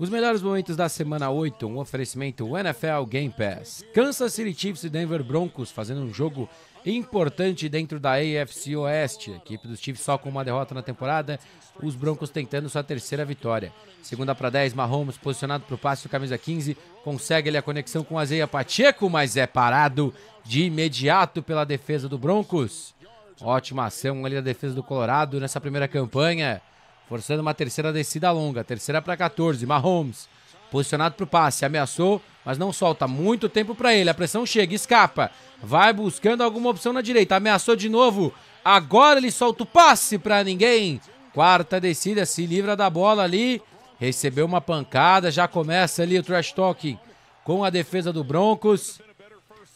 Os melhores momentos da semana 8, um oferecimento NFL Game Pass. Kansas City Chiefs e Denver Broncos fazendo um jogo importante dentro da AFC Oeste. A equipe dos Chiefs só com uma derrota na temporada, os Broncos tentando sua terceira vitória. Segunda para 10, Mahomes posicionado para o passe, camisa 15, consegue a conexão com Zeia Pacheco, mas é parado de imediato pela defesa do Broncos. Ótima ação ali da defesa do Colorado nessa primeira campanha forçando uma terceira descida longa, terceira para 14, Mahomes, posicionado para o passe, ameaçou, mas não solta, muito tempo para ele, a pressão chega, escapa, vai buscando alguma opção na direita, ameaçou de novo, agora ele solta o passe para ninguém, quarta descida, se livra da bola ali, recebeu uma pancada, já começa ali o trash talking com a defesa do Broncos,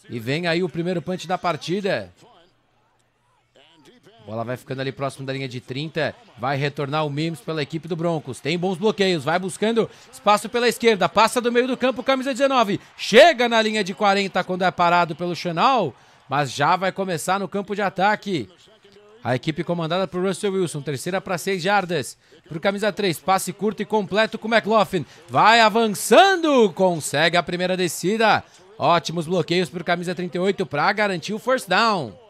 e vem aí o primeiro punch da partida, Bola vai ficando ali próximo da linha de 30. Vai retornar o Mims pela equipe do Broncos. Tem bons bloqueios. Vai buscando espaço pela esquerda. Passa do meio do campo, camisa 19. Chega na linha de 40 quando é parado pelo Chanal. Mas já vai começar no campo de ataque. A equipe comandada por Russell Wilson, terceira para seis jardas. Para camisa 3, passe curto e completo com o McLaughlin. Vai avançando, consegue a primeira descida. Ótimos bloqueios para camisa 38 para garantir o first down.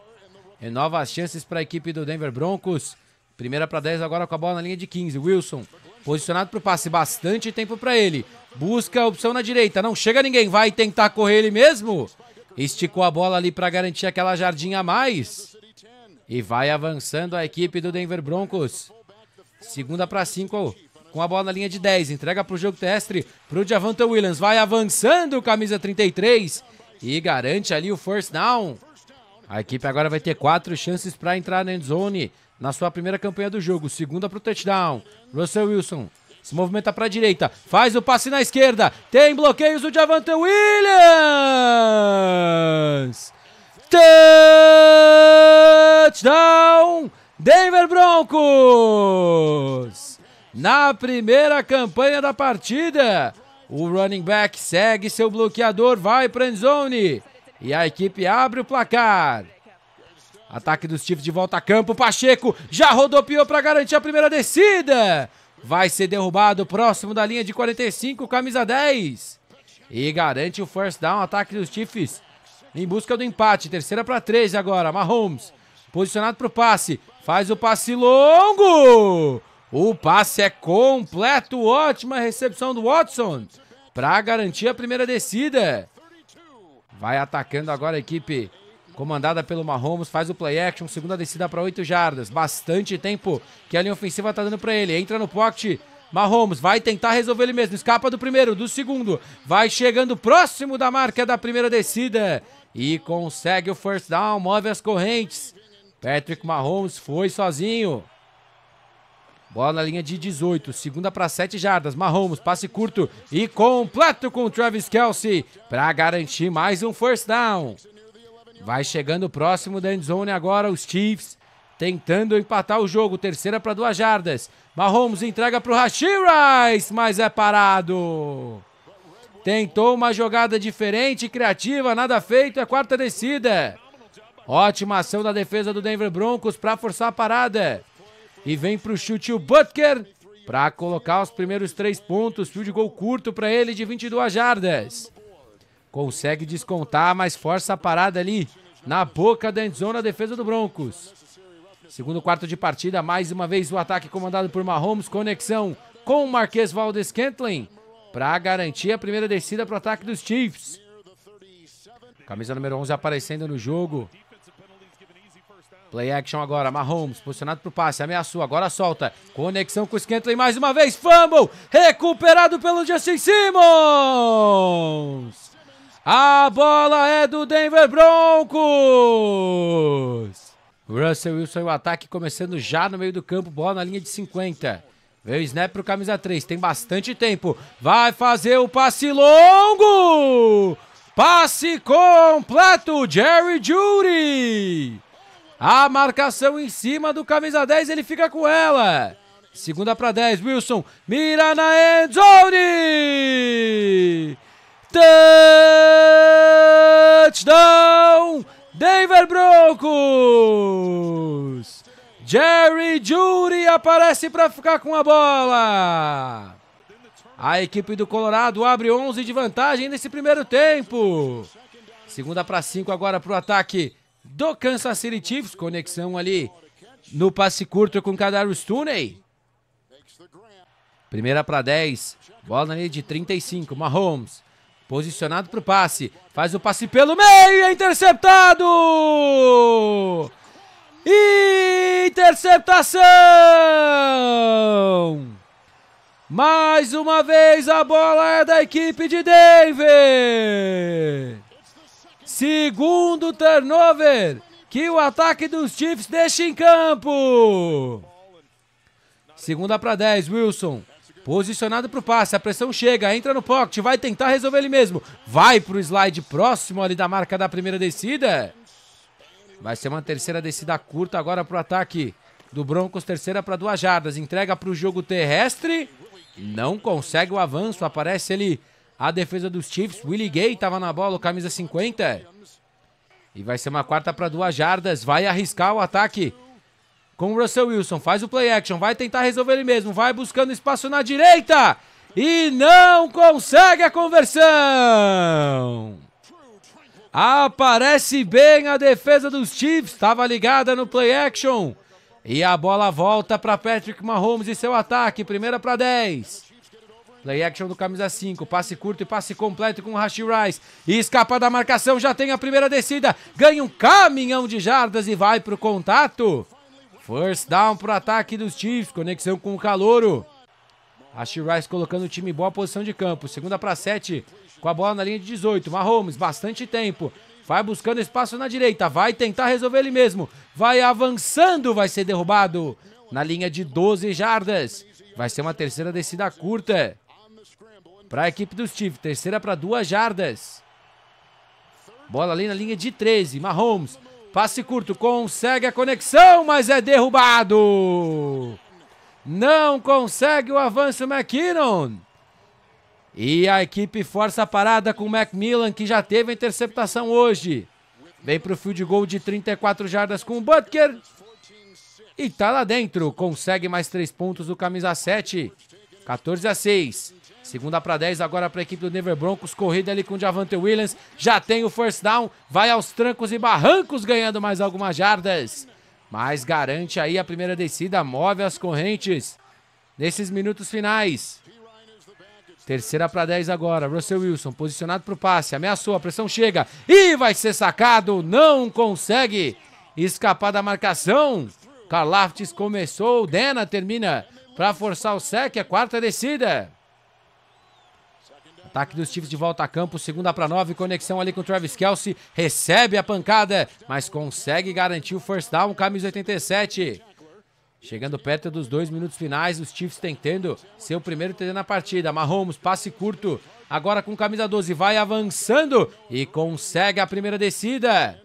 E novas chances para a equipe do Denver Broncos. Primeira para 10 agora com a bola na linha de 15. Wilson, posicionado para o passe, bastante tempo para ele. Busca a opção na direita, não chega ninguém, vai tentar correr ele mesmo. Esticou a bola ali para garantir aquela jardinha a mais. E vai avançando a equipe do Denver Broncos. Segunda para 5 com a bola na linha de 10. Entrega para o jogo terrestre para o Javante Williams. Vai avançando, camisa 33. E garante ali o first down. A equipe agora vai ter quatro chances para entrar na endzone na sua primeira campanha do jogo. Segunda para o touchdown. Russell Wilson se movimenta para a direita. Faz o passe na esquerda. Tem bloqueios do Javante Williams. Touchdown Denver Broncos. Na primeira campanha da partida, o running back segue seu bloqueador, vai para a endzone. E a equipe abre o placar. Ataque dos Chiefs de volta a campo. Pacheco já rodopiou para garantir a primeira descida. Vai ser derrubado próximo da linha de 45, camisa 10. E garante o first down. Ataque dos Chiefs em busca do empate. Terceira para 13 agora. Mahomes posicionado para o passe. Faz o passe longo. O passe é completo. Ótima recepção do Watson para garantir a primeira descida. Vai atacando agora a equipe comandada pelo Mahomes, faz o play action, segunda descida para 8 jardas. Bastante tempo que a linha ofensiva está dando para ele. Entra no pocket. Mahomes vai tentar resolver ele mesmo. Escapa do primeiro, do segundo. Vai chegando próximo da marca da primeira descida. E consegue o first down, move as correntes. Patrick Mahomes foi sozinho. Bola na linha de 18, segunda para 7 jardas. Mahomes, passe curto e completo com o Travis Kelsey para garantir mais um first down. Vai chegando próximo da endzone agora os Chiefs, tentando empatar o jogo. Terceira para duas jardas. Mahomes entrega para o Rashi Rice, mas é parado. Tentou uma jogada diferente, criativa, nada feito, é quarta descida. Ótima ação da defesa do Denver Broncos para forçar a parada. E vem para o chute o Butker para colocar os primeiros três pontos. Fio de gol curto para ele de 22 jardas. Consegue descontar, mas força a parada ali na boca da endzone a defesa do Broncos. Segundo quarto de partida, mais uma vez o ataque comandado por Mahomes. Conexão com o Marquês Valdes Kentlin para garantir a primeira descida para o ataque dos Chiefs. Camisa número 11 aparecendo no jogo. Play action agora, Mahomes, posicionado pro passe, ameaçou, agora solta. Conexão com o Scantley mais uma vez, fumble, recuperado pelo Justin Simmons. A bola é do Denver Broncos. Russell Wilson o ataque começando já no meio do campo, bola na linha de 50. Veio o snap pro camisa 3, tem bastante tempo. Vai fazer o passe longo! Passe completo, Jerry Judy! A marcação em cima do camisa 10, ele fica com ela. Segunda para 10, Wilson. Mira na endzone! Touchdown! Denver Broncos! Jerry Judy aparece para ficar com a bola. A equipe do Colorado abre 11 de vantagem nesse primeiro tempo. Segunda para 5 agora para o ataque do Kansas City Chiefs. Conexão ali no passe curto com Kadarius Tunei. Primeira para 10. Bola na linha de 35. Mahomes. Posicionado para o passe. Faz o passe pelo meio. É interceptado! Interceptação! Mais uma vez a bola é da equipe de Denver. Segundo turnover que o ataque dos Chiefs deixa em campo. Segunda para 10, Wilson. Posicionado para o passe, a pressão chega, entra no pocket, vai tentar resolver ele mesmo. Vai para o slide próximo ali da marca da primeira descida. Vai ser uma terceira descida curta agora para o ataque do Broncos, terceira para duas jardas. Entrega para o jogo terrestre, não consegue o avanço, aparece ele a defesa dos Chiefs, Willie Gay estava na bola, camisa 50. E vai ser uma quarta para duas jardas. Vai arriscar o ataque com o Russell Wilson. Faz o play action, vai tentar resolver ele mesmo. Vai buscando espaço na direita e não consegue a conversão. Aparece bem a defesa dos Chiefs, estava ligada no play action. E a bola volta para Patrick Mahomes e seu ataque, primeira para 10. Play action do camisa 5, passe curto e passe completo com o Hashi Rice. E escapa da marcação, já tem a primeira descida. Ganha um caminhão de jardas e vai para o contato. First down para o ataque dos Chiefs, conexão com o Calouro. Hashi Rice colocando o time em boa posição de campo. Segunda para 7, com a bola na linha de 18. Mahomes, bastante tempo. Vai buscando espaço na direita, vai tentar resolver ele mesmo. Vai avançando, vai ser derrubado na linha de 12 jardas. Vai ser uma terceira descida curta para a equipe do Steve. Terceira para duas jardas. Bola ali na linha de 13. Mahomes. Passe curto. Consegue a conexão, mas é derrubado. Não consegue o avanço McKinnon. E a equipe força a parada com o Macmillan, que já teve a interceptação hoje. Vem para o field goal de 34 jardas com o Butker. E tá lá dentro. Consegue mais três pontos o camisa 7. 14 a 6. Segunda para 10 agora para a equipe do Denver Broncos. Corrida ali com o Javante Williams. Já tem o first down. Vai aos trancos e barrancos ganhando mais algumas jardas. Mas garante aí a primeira descida. Move as correntes nesses minutos finais. Terceira para 10 agora. Russell Wilson posicionado para o passe. Ameaçou. A pressão chega. E vai ser sacado. Não consegue escapar da marcação. Karlaftis começou. Dena termina para forçar o sec. A é quarta descida. Ataque dos Chiefs de volta a campo, segunda para nove, conexão ali com o Travis Kelsey, recebe a pancada, mas consegue garantir o first down, camisa 87. Chegando perto dos dois minutos finais, os Chiefs tentando seu primeiro TD na partida. Mahomes, passe curto, agora com camisa 12, vai avançando e consegue a primeira descida.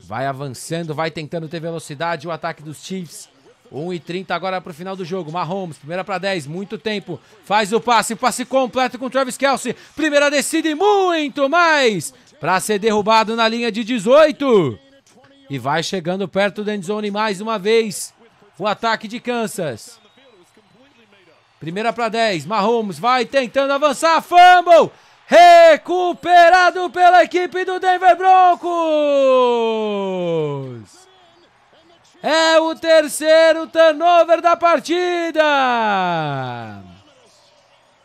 Vai avançando, vai tentando ter velocidade, o ataque dos Chiefs 1h30 agora para o final do jogo. Mahomes, primeira para 10, muito tempo. Faz o passe, passe completo com Travis Kelsey. Primeira descida e muito mais para ser derrubado na linha de 18. E vai chegando perto do endzone mais uma vez. O ataque de Kansas. Primeira para 10, Mahomes vai tentando avançar, fumble! Recuperado pela equipe do Denver Broncos! É o terceiro turnover da partida.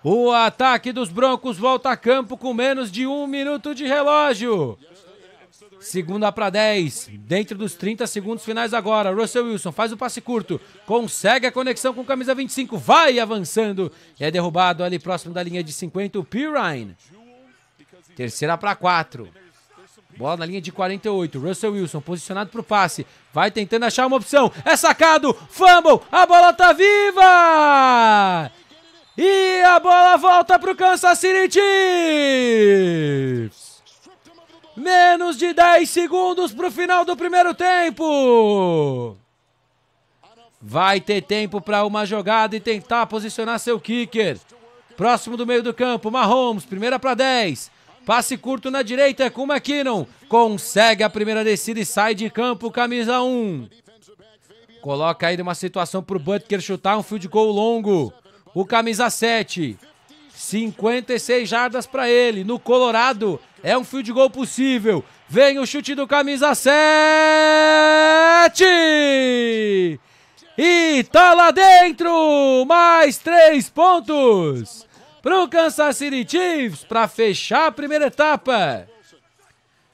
O ataque dos Broncos volta a campo com menos de um minuto de relógio. Segunda para 10, dentro dos 30 segundos finais agora. Russell Wilson faz o passe curto, consegue a conexão com camisa 25, vai avançando e é derrubado ali próximo da linha de 50 o Pirine. Terceira para 4. Bola na linha de 48. Russell Wilson posicionado para o passe. Vai tentando achar uma opção. É sacado. Fumble. A bola tá viva. E a bola volta para o Kansas City Chiefs. Menos de 10 segundos para o final do primeiro tempo. Vai ter tempo para uma jogada e tentar posicionar seu kicker. Próximo do meio do campo, Mahomes, primeira para 10. Passe curto na direita com McKinnon. Consegue a primeira descida e sai de campo, camisa 1. Coloca aí uma situação para o Butker chutar um field goal longo. O camisa 7. 56 jardas para ele. No Colorado, é um field goal possível. Vem o chute do camisa 7. E tá lá dentro! Mais três pontos! para o Kansas City Chiefs para fechar a primeira etapa.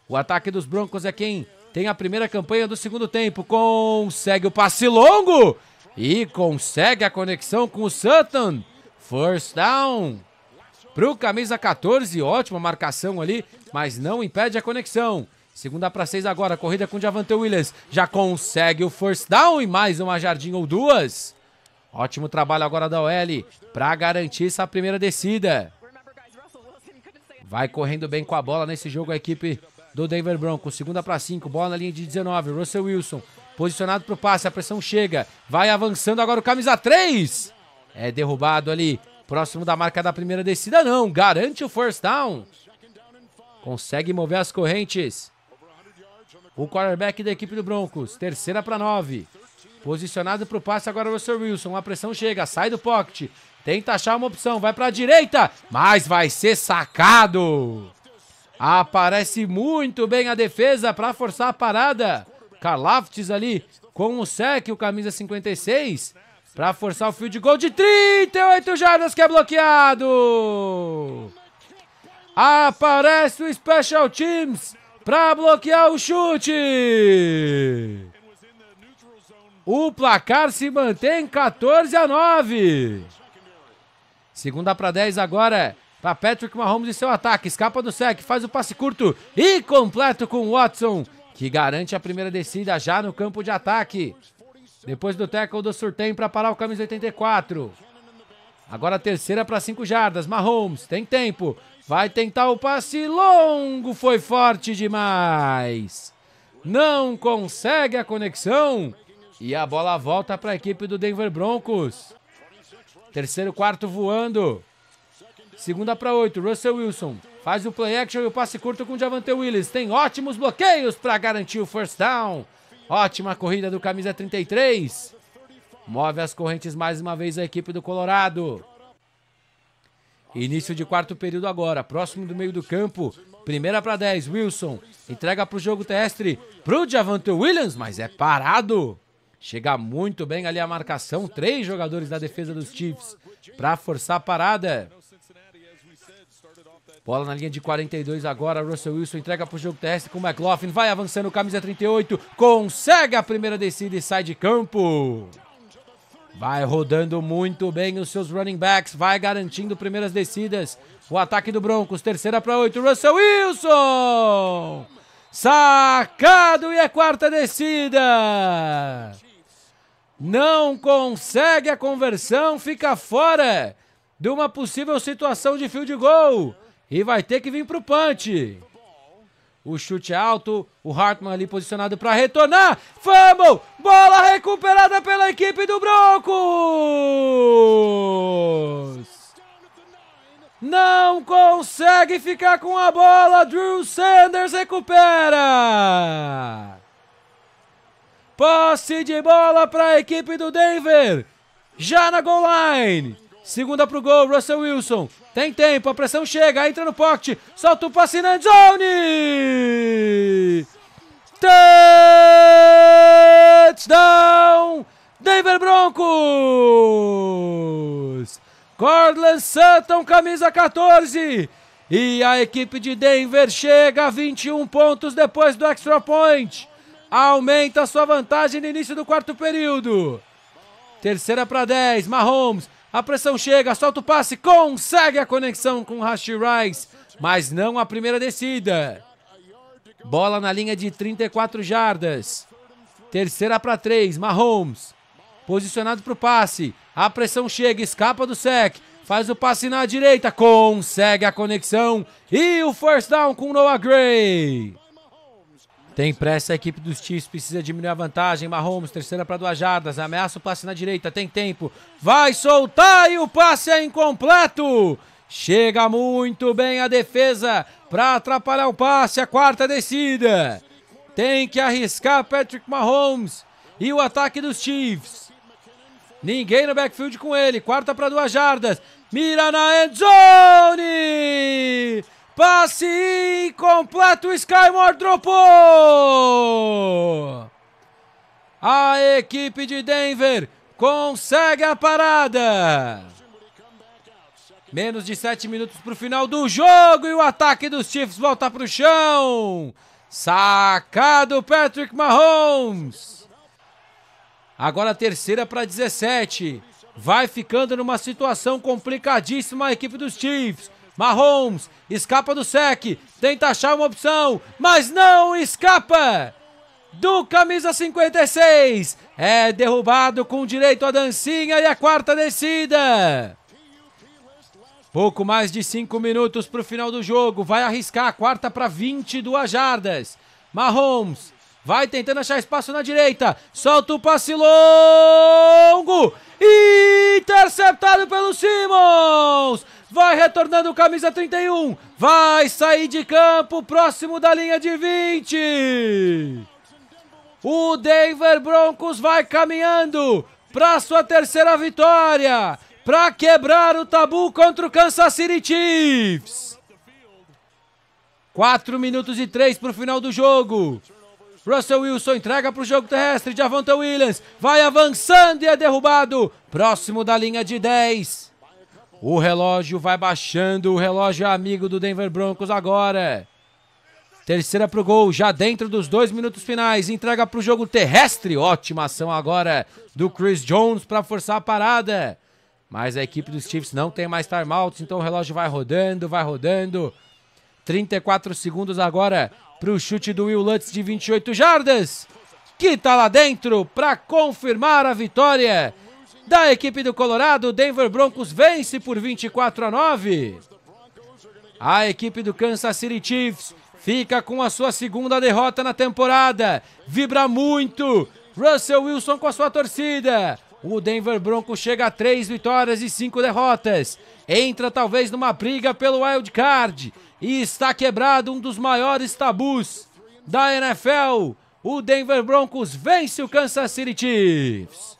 O ataque dos Broncos é quem tem a primeira campanha do segundo tempo. Consegue o passe longo e consegue a conexão com o Sutton. First down para o camisa 14. Ótima marcação ali, mas não impede a conexão. Segunda para seis agora, corrida com o Javante Williams. Já consegue o first down e mais uma jardim ou duas. Ótimo trabalho agora da OL para garantir essa primeira descida. Vai correndo bem com a bola nesse jogo a equipe do Denver Broncos. Segunda para cinco, bola na linha de 19. Russell Wilson posicionado para o passe, a pressão chega. Vai avançando agora o camisa 3. É derrubado ali, próximo da marca da primeira descida. Não, garante o first down. Consegue mover as correntes. O quarterback da equipe do Broncos. Terceira para nove. Posicionado para o passe agora o Russell Wilson. A pressão chega, sai do pocket. Tenta achar uma opção, vai para a direita, mas vai ser sacado. Aparece muito bem a defesa para forçar a parada. Kalaftis ali com o sec, o camisa 56, para forçar o field goal de 38 jardas que é bloqueado. Aparece o Special Teams para bloquear o chute. O placar se mantém 14 a 9. Segunda para 10 agora para Patrick Mahomes e seu ataque. Escapa do sec, faz o passe curto e completo com Watson, que garante a primeira descida já no campo de ataque. Depois do tackle do Surtem para parar o camisa 84. Agora terceira para 5 jardas. Mahomes tem tempo. Vai tentar o passe longo. Foi forte demais. Não consegue a conexão. E a bola volta para a equipe do Denver Broncos. Terceiro quarto voando. Segunda para oito, Russell Wilson. Faz o play action e o passe curto com o Javante Willis. Tem ótimos bloqueios para garantir o first down. Ótima corrida do camisa 33. Move as correntes mais uma vez a equipe do Colorado. Início de quarto período agora, próximo do meio do campo. Primeira para 10, Wilson. Entrega para o jogo terrestre, para o Javante Williams, mas é parado. Chega muito bem ali a marcação. Três jogadores da defesa dos Chiefs para forçar a parada. Bola na linha de 42 agora. Russell Wilson entrega para o jogo teste com o McLaughlin. Vai avançando, camisa 38. Consegue a primeira descida e sai de campo. Vai rodando muito bem os seus running backs. Vai garantindo primeiras descidas. O ataque do Broncos. Terceira para oito. Russell Wilson. Sacado e a é quarta descida não consegue a conversão, fica fora de uma possível situação de fio de gol e vai ter que vir para o punch. O chute é alto, o Hartman ali posicionado para retornar. Fumble! Bola recuperada pela equipe do Broncos! Não consegue ficar com a bola. Drew Sanders recupera. Passe de bola para a equipe do Denver. Já na goal line. Segunda para o gol, Russell Wilson. Tem tempo, a pressão chega, entra no pocket. Solta o passe na zone. Touchdown! Denver Broncos! Cordland Sutton, camisa 14. E a equipe de Denver chega a 21 pontos depois do extra point. Aumenta sua vantagem no início do quarto período. Terceira para 10, Mahomes. A pressão chega, solta o passe, consegue a conexão com Rashi Rice, mas não a primeira descida. Bola na linha de 34 jardas. Terceira para 3, Mahomes. Posicionado para o passe. A pressão chega, escapa do sec. Faz o passe na direita, consegue a conexão. E o first down com Noah Gray. Tem pressa a equipe dos Chiefs, precisa diminuir a vantagem. Mahomes, terceira para duas jardas, ameaça o passe na direita, tem tempo. Vai soltar e o passe é incompleto. Chega muito bem a defesa para atrapalhar o passe, a quarta descida. Tem que arriscar Patrick Mahomes e o ataque dos Chiefs. Ninguém no backfield com ele, quarta para duas jardas. Mira na end zone! Passe incompleto, Skymore dropou! A equipe de Denver consegue a parada. Menos de 7 minutos para o final do jogo e o ataque dos Chiefs volta para o chão. Sacado Patrick Mahomes. Agora terceira para 17. Vai ficando numa situação complicadíssima a equipe dos Chiefs. Mahomes escapa do sec, tenta achar uma opção, mas não escapa! Do camisa 56, é derrubado com direito à dancinha e a quarta descida. Pouco mais de 5 minutos para o final do jogo, vai arriscar a quarta para 22 jardas. Mahomes Vai tentando achar espaço na direita. Solta o passe longo. Interceptado pelo Simmons. Vai retornando camisa 31. Vai sair de campo próximo da linha de 20. O Denver Broncos vai caminhando para sua terceira vitória, para quebrar o tabu contra o Kansas City Chiefs. 4 minutos e 3 para o final do jogo. Russell Wilson entrega para o jogo terrestre. Javonta Williams vai avançando e é derrubado. Próximo da linha de 10. O relógio vai baixando. O relógio é amigo do Denver Broncos agora. Terceira para o gol, já dentro dos dois minutos finais. Entrega para o jogo terrestre. Ótima ação agora do Chris Jones para forçar a parada. Mas a equipe dos Chiefs não tem mais timeouts, então o relógio vai rodando, vai rodando. 34 segundos agora para o chute do Will Lutz de 28 jardas, que está lá dentro para confirmar a vitória da equipe do Colorado. Denver Broncos vence por 24 a 9. A equipe do Kansas City Chiefs fica com a sua segunda derrota na temporada. Vibra muito Russell Wilson com a sua torcida. O Denver Broncos chega a três vitórias e cinco derrotas. Entra talvez numa briga pelo wild card e está quebrado um dos maiores tabus da NFL. O Denver Broncos vence o Kansas City Chiefs.